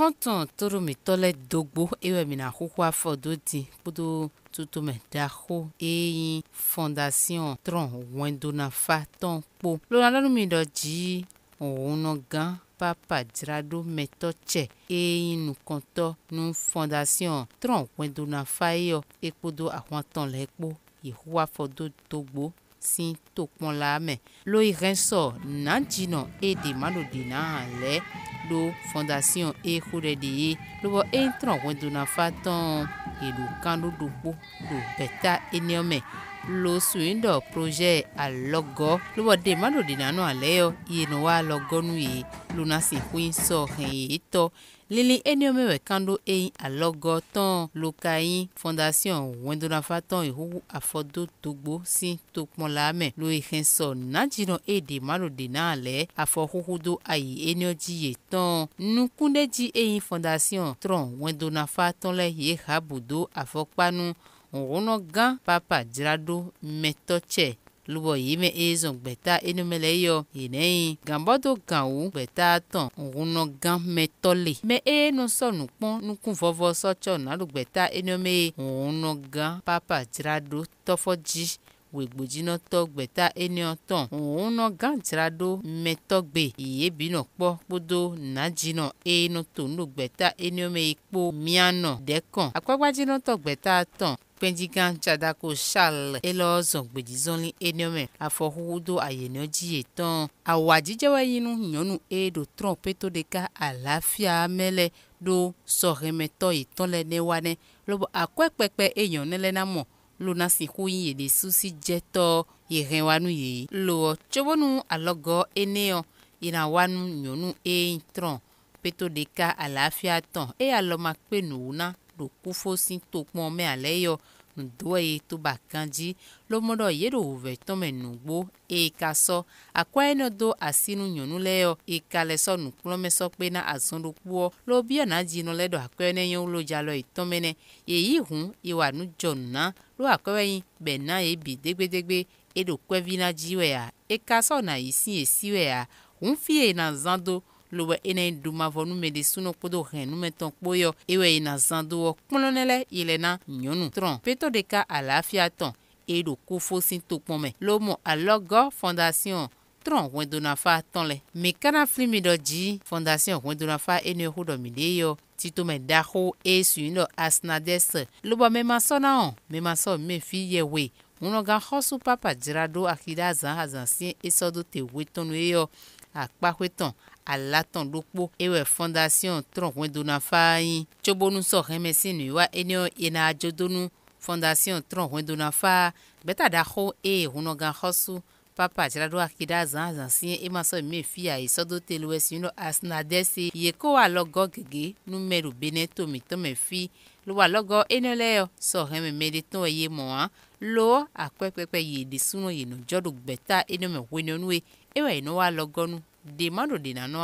kɔntɔn toromitɔlɛ dogbo ewɛ mina xoxo afɔ do di kpodo tutome daxo eyin fondation trɔn wɛndonafa tɔn kpo lonalɔnumi dɔ dzi òun gan papa dzraɖo mɛtɔ tsɛ eyin nukɔntɔ nu fondation trɔn wɛndonafa eyɔ ekpodo ahoatɔn lɛ kpo yehowa fɔ do dogbo si tokpɔn la me loyi rɛnsɔ nanjinɔ ede maɖoɖi na hã lɛ ɖo fondation eku ɖe ɖe ye lɔbɔ eŋtrɔ wɛdona fa tɔn elu kan ɖo ɖokpo bɛta eniyan mɛ losuindo projet alogo lobode madodi nanu aleyo yeno wa alogonu ye lunasi kuin so hen to lili enio mewe kando eyin alogo tan loka yin fondation wendonafa tan ihuhu afọdo togbo si tokpọnla mẹ lo ihe sọ najina ede malode na e alẹ afọhuhudo ayi enio jiye tan nukundeji eyin fondation tron wendonafa tan lẹ ye habudo afọkpanu ngwuno gã papa dzraɖo metɔtsɛ lubɔ yi me eye zɔn gbɛta enu me le yɔ yìnyɛ yi gàmbɔ do gànwu gbɛta tɔn ŋunɔ gã mɛtɔ le mɛ eye nu sɔ nukpɔn nukuvɔvɔ sɔtsɔ naɖo gbɛta enu me ye ŋunɔ gã papa dzraɖo tɔfɔdzi wògbòdzinɔtɔ gbɛta eniɔtɔn ŋunɔ gã dzraɖo mɛtɔgbe yeyebinɔ kpɔ kpodo nadzinɔ eye nɔ to nuɖo gbɛta eniɔme yi kpo mianɔ dɛkɔn akpagbadzinɔtɔ gbɛta tɔn kpendigan dzadako charles elɔ zɔngbedzi zɔli eniɔmɛ afɔkuku do ayenɔ dzi etɔn awa dzidzɛwɛ yinu nyɔnu eɖo trɔn peto ɖeka àlàáfíà mɛlɛ ɖo sɔhɛmɛtɔ etɔn lɛ nɛwa nɛ lobo akɔɛ kpɛkpɛ eyɔn nɛlɛ namɔ lona si ku yi yeɖe susi dzɛtɔ yehɛ wa nu yeyi lo tsovonu alɔgɔ eneyɔ yina wa nu nyɔnu eyi trɔn peto ɖeka àlàáfíà tɔn eya lɔma kpe nuwu na. lo kpofosi to kpɔn mɛ alɛ yɔ ndoe to ba kanji lo mɔdɔ yeɖo wòvɛ tɔmɛ nugbo eye ka sɔ akɔe no do asi nu e sɔ kpe na azɔɖokpoɔ lo bia na dzi nɔ lɛ dɔ akɔe ne lo dza lɔ etɔmɛ nɛ e hu e lo akɔe yi bɛ vi na dzi eka sɔ na yi si esi do. lo wɛ ene yi dumavɔ nume de sunɔ kpodo hɛn numetɔn kpoyɔ ewɛ yina zan dowɔ kplɔnɛlɛ yɛlɛna nyɔnu trɔn petɔ de ka àlàáfíà tán eɖo kófó si tó kpɔn mɛ lomɔ alɔgɔ fondation trɔn wɛdonafa tɔn lɛ mekana fili mi dɔ dzi fondation wɛdonafa ene ho dɔ mi de yɔ titome daxo esu yinɔ asinades lobɔ mɛmasɔ na hɔn mɛmasɔ mɛfi yɛ we xɔsu papa dzra ɖo axi ɖe azã esɔdo te wetɔnu eyɔ akpakpetɔn alatɔnɖokpo ewɔ fondation trɔ̃hwedona faanyi tsobonu sɔ hɛmɛsinu wa eniyan yena adzodonu fondation trɔ̃hwedona faa gbɛtadaxɔ eye hunɔgan xɔsu papa dzraɖo akida zanzan si emasɔ mi fia esɔdo telu esi no asinade si yeko alɔgɔ gege numero bene tomitɔmɛ fi lo wa lɔgɔ eniyan lɛ sɔ hɛmɛmɛ de tɔn eye mɔ hàn lo akpekpekpe yi de suno yi no jɔdo gbɛta eneme wene onue ewa yi no wa lɔgɔnu de mado de na no